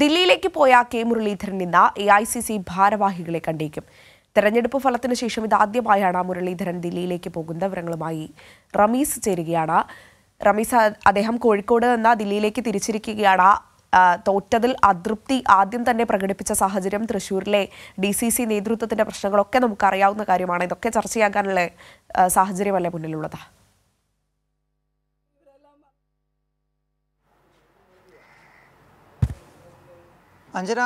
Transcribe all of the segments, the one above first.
ദില്ലിയിലേക്ക് പോയ കെ മുരളീധരൻ ഇന്ന് A I C C ഭാരവാഹികളെ കണ്ടേക്കും തെരഞ്ഞെടുപ്പ് ഫലത്തിന് ശേഷം ഇതാദ്യമായാണ് മുരളീധരൻ ദില്ലിയിലേക്ക് പോകുന്ന വിവരങ്ങളുമായി റമീസ് ചേരുകയാണ് റമീസ് അദ്ദേഹം കോഴിക്കോട് നിന്ന് ദില്ലിയിലേക്ക് തിരിച്ചിരിക്കുകയാണ് തോറ്റതിൽ അതൃപ്തി ആദ്യം തന്നെ പ്രകടിപ്പിച്ച സാഹചര്യം തൃശ്ശൂരിലെ ഡി സി സി നേതൃത്വത്തിൻ്റെ പ്രശ്നങ്ങളൊക്കെ നമുക്കറിയാവുന്ന കാര്യമാണ് ഇതൊക്കെ ചർച്ചയാകാനുള്ള സാഹചര്യമല്ലേ മുന്നിലുള്ളത് അഞ്ജന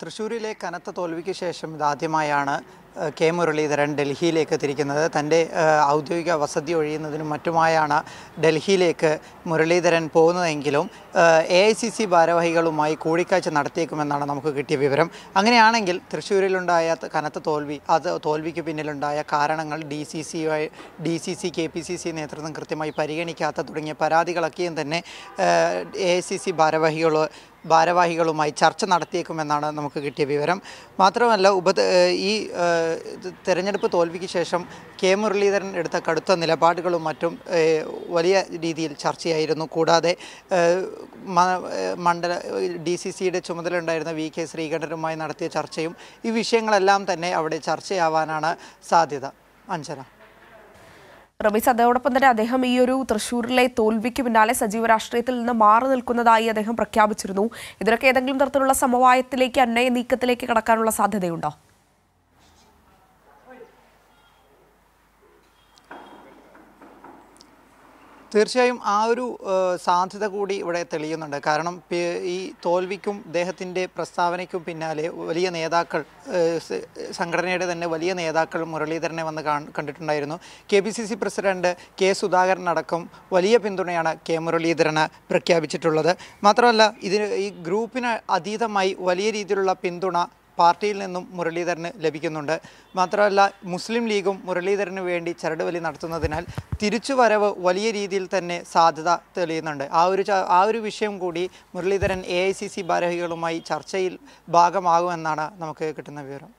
തൃശ്ശൂരിലെ കനത്ത തോൽവിക്ക് ശേഷം ഇതാദ്യമായാണ് കെ മുരളീധരൻ ഡൽഹിയിലേക്ക് തിരിക്കുന്നത് തൻ്റെ ഔദ്യോഗിക വസതി ഒഴിയുന്നതിനും മറ്റുമായാണ് ഡൽഹിയിലേക്ക് മുരളീധരൻ പോകുന്നതെങ്കിലും എ ഐ സി സി ഭാരവാഹികളുമായി കൂടിക്കാഴ്ച നടത്തിയേക്കുമെന്നാണ് നമുക്ക് കിട്ടിയ വിവരം അങ്ങനെയാണെങ്കിൽ തൃശ്ശൂരിലുണ്ടായ കനത്ത തോൽവി അത് തോൽവിക്ക് പിന്നിലുണ്ടായ കാരണങ്ങൾ D C C D C C K P C C നേതൃത്വം കൃത്യമായി പരിഗണിക്കാത്ത തുടങ്ങിയ പരാതികളൊക്കെയും തന്നെ എ ഐ സി സി ഭാരവാഹികൾ ഭാരവാഹികളുമായി ചർച്ച നടത്തിയേക്കുമെന്നാണ് നമുക്ക് കിട്ടിയ വിവരം മാത്രമല്ല ഉപ ഈ തെരഞ്ഞെടുപ്പ് തോൽവിക്ക് ശേഷം കെ മുരളീധരൻ എടുത്ത കടുത്ത നിലപാടുകളും മറ്റും വലിയ രീതിയിൽ ചർച്ചയായിരുന്നു കൂടാതെ മണ്ഡല ഡി സി സിയുടെ ചുമതല ഉണ്ടായിരുന്ന വി കെ ശ്രീകണ്ഠരുമായി നടത്തിയ ചർച്ചയും ഈ വിഷയങ്ങളെല്ലാം തന്നെ അവിടെ ചർച്ചയാവാനാണ് സാധ്യത അഞ്ജന റമീസ് അതോടൊപ്പം തന്നെ അദ്ദേഹം ഈ ഒരു തൃശൂരിലെ തോൽവിക്ക് പിന്നാലെ സജീവ രാഷ്ട്രീയത്തിൽ നിന്ന് മാറി നിൽക്കുന്നതായി അദ്ദേഹം പ്രഖ്യാപിച്ചിരുന്നു ഇതിനൊക്കെ ഏതെങ്കിലും തരത്തിലുള്ള സമവായത്തിലേക്ക് അന്നയ നീക്കത്തിലേക്ക് കടക്കാനുള്ള സാധ്യതയുണ്ടോ തീർച്ചയായും ആ ഒരു സാധ്യത കൂടി ഇവിടെ തെളിയുന്നുണ്ട് കാരണം ഈ തോൽവിക്കും ദേഹത്തിൻ്റെ പ്രസ്താവനയ്ക്കും പിന്നാലെ വലിയ നേതാക്കൾ സംഘടനയുടെ തന്നെ വലിയ നേതാക്കൾ മുരളീധരനെ വന്ന് കണ്ടിട്ടുണ്ടായിരുന്നു K P C C president K Sudhakaran അടക്കം വലിയ പിന്തുണയാണ് കെ മുരളീധരന് പ്രഖ്യാപിച്ചിട്ടുള്ളത് മാത്രമല്ല ഇതിന് ഈ ഗ്രൂപ്പിന് അതീതമായി വലിയ രീതിയിലുള്ള പിന്തുണ പാർട്ടിയിൽ നിന്നും മുരളീധരന് ലഭിക്കുന്നുണ്ട് മാത്രമല്ല മുസ്ലിം ലീഗും മുരളീധരന് വേണ്ടി ചരടുവലി നടത്തുന്നതിനാൽ തിരിച്ചുവരവ് വലിയ രീതിയിൽ തന്നെ സാധ്യത തെളിയുന്നുണ്ട് ആ ഒരു ആ ഒരു വിഷയം കൂടി Muraleedharan A I C C ഭാരവാഹികളുമായി ചർച്ചയിൽ ഭാഗമാകുമെന്നാണ് നമുക്ക് കിട്ടുന്ന വിവരം